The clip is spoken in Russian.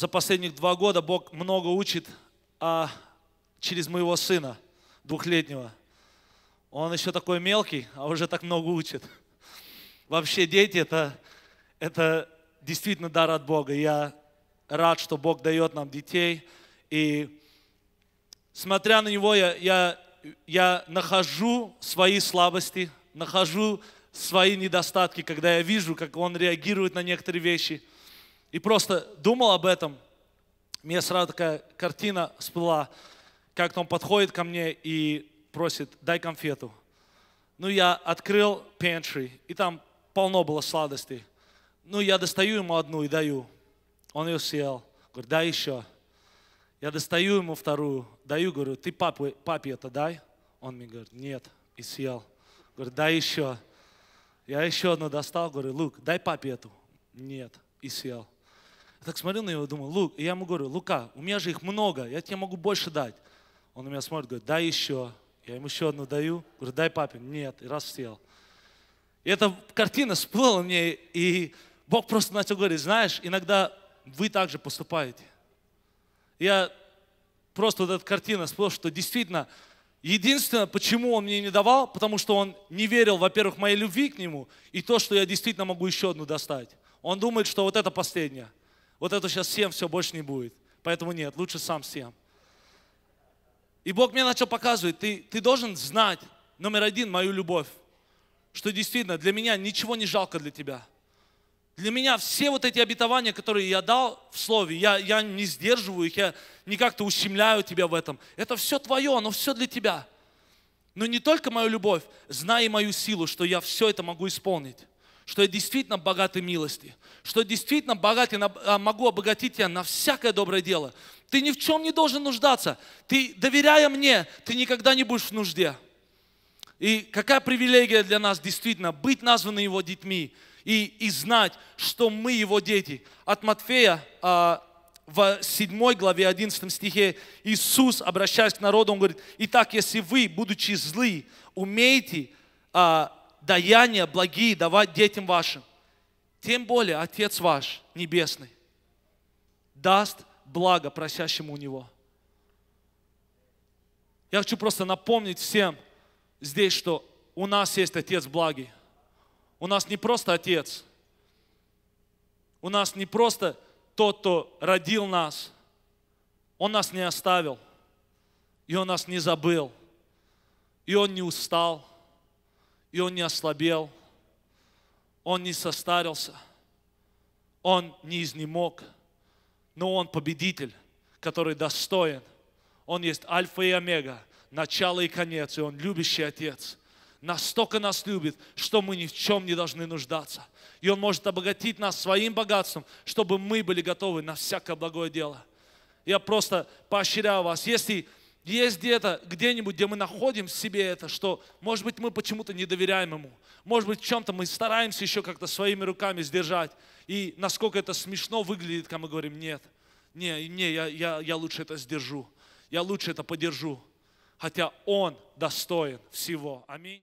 за последних два года Бог много учит а, через моего сына двухлетнего. Он еще такой мелкий, а уже так много учит. Вообще дети это, это действительно дар от Бога. Я рад, что Бог дает нам детей. И смотря на него, я, я, я нахожу свои слабости, нахожу свои недостатки, когда я вижу, как он реагирует на некоторые вещи – и просто думал об этом. Мне сразу такая картина всплыла, как он подходит ко мне и просит, дай конфету. Ну, я открыл пентри и там полно было сладостей. Ну, я достаю ему одну и даю. Он ее съел. Говорю, дай еще. Я достаю ему вторую, даю, говорю, ты папе, папе это дай. Он мне говорит, нет, и съел. Говорю, дай еще. Я еще одну достал, говорю, Лук, дай папе эту. Нет, и съел. Я так смотрю на него думаю, Лук, и я ему говорю, Лука, у меня же их много, я тебе могу больше дать. Он на меня смотрит, говорит, дай еще. Я ему еще одну даю. Говорю, дай папе. Нет, и раз съел. И эта картина всплыла мне, и Бог просто начал говорить, знаешь, иногда вы также поступаете. Я просто вот эта картина всплыла, что действительно, единственное, почему он мне не давал, потому что он не верил, во-первых, моей любви к нему, и то, что я действительно могу еще одну достать. Он думает, что вот это последнее вот это сейчас всем все больше не будет. Поэтому нет, лучше сам всем. И Бог мне начал показывать, ты, ты должен знать, номер один, мою любовь. Что действительно, для меня ничего не жалко для тебя. Для меня все вот эти обетования, которые я дал в слове, я, я не сдерживаю их, я не как-то ущемляю тебя в этом. Это все твое, оно все для тебя. Но не только мою любовь, знай мою силу, что я все это могу исполнить что я действительно богат и милости, что действительно богат и а, могу обогатить тебя на всякое доброе дело. Ты ни в чем не должен нуждаться. Ты, доверяя мне, ты никогда не будешь в нужде. И какая привилегия для нас действительно быть названы Его детьми и, и знать, что мы Его дети. От Матфея а, в 7 главе 11 стихе Иисус, обращаясь к народу, Он говорит, «Итак, если вы, будучи злы, умеете а, даяния благие давать детям вашим, тем более Отец ваш Небесный даст благо просящему у Него. Я хочу просто напомнить всем здесь, что у нас есть Отец благий. У нас не просто Отец. У нас не просто тот, кто родил нас. Он нас не оставил. И Он нас не забыл. И Он не устал и он не ослабел, он не состарился, он не изнемог, но он победитель, который достоин. Он есть альфа и омега, начало и конец, и он любящий отец. Настолько нас любит, что мы ни в чем не должны нуждаться. И он может обогатить нас своим богатством, чтобы мы были готовы на всякое благое дело. Я просто поощряю вас, если есть где-то, где-нибудь, где мы находим в себе это, что, может быть, мы почему-то не доверяем Ему. Может быть, в чем-то мы стараемся еще как-то своими руками сдержать. И насколько это смешно выглядит, когда мы говорим, нет, не, не, я, я, я лучше это сдержу, я лучше это подержу. Хотя Он достоин всего. Аминь.